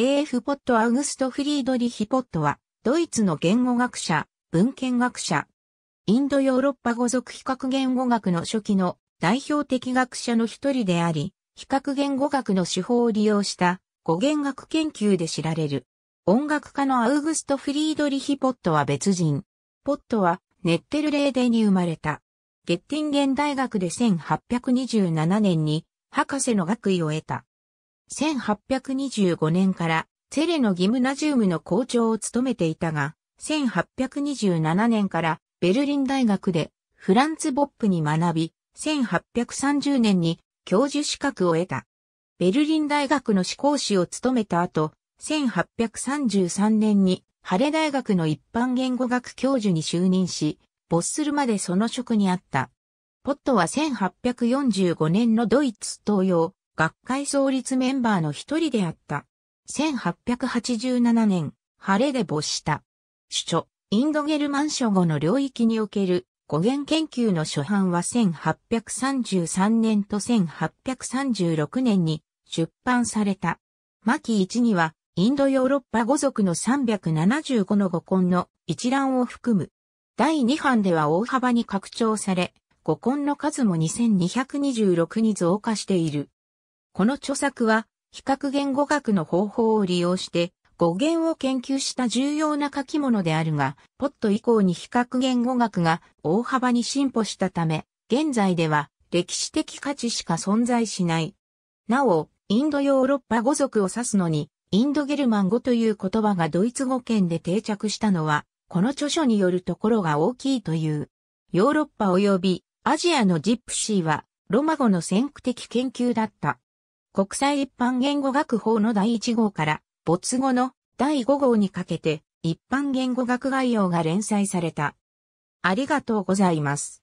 AF ポット・アウグスト・フリードリヒ・ポットは、ドイツの言語学者、文献学者。インドヨーロッパ語族比較言語学の初期の代表的学者の一人であり、比較言語学の手法を利用した語源学研究で知られる。音楽家のアウグスト・フリードリヒ・ポットは別人。ポットはネッテルレーデに生まれた。ゲッティンゲン大学で1827年に博士の学位を得た。1825年からセレのギムナジウムの校長を務めていたが、1827年からベルリン大学でフランツ・ボップに学び、1830年に教授資格を得た。ベルリン大学の志向士を務めた後、1833年にハレ大学の一般言語学教授に就任し、没するまでその職にあった。ポットは1845年のドイツ東洋学会創立メンバーの一人であった。1887年、晴れで没した。主著、インドゲルマン書語の領域における語源研究の初版は1833年と1836年に出版された。巻1には、インドヨーロッパ語族の375の語根の一覧を含む。第2版では大幅に拡張され、語根の数も2226に増加している。この著作は、比較言語学の方法を利用して、語源を研究した重要な書き物であるが、ポット以降に比較言語学が大幅に進歩したため、現在では歴史的価値しか存在しない。なお、インドヨーロッパ語族を指すのに、インドゲルマン語という言葉がドイツ語圏で定着したのは、この著書によるところが大きいという。ヨーロッパ及びアジアのジップシーは、ロマ語の先駆的研究だった。国際一般言語学法の第1号から、没後の第5号にかけて、一般言語学概要が連載された。ありがとうございます。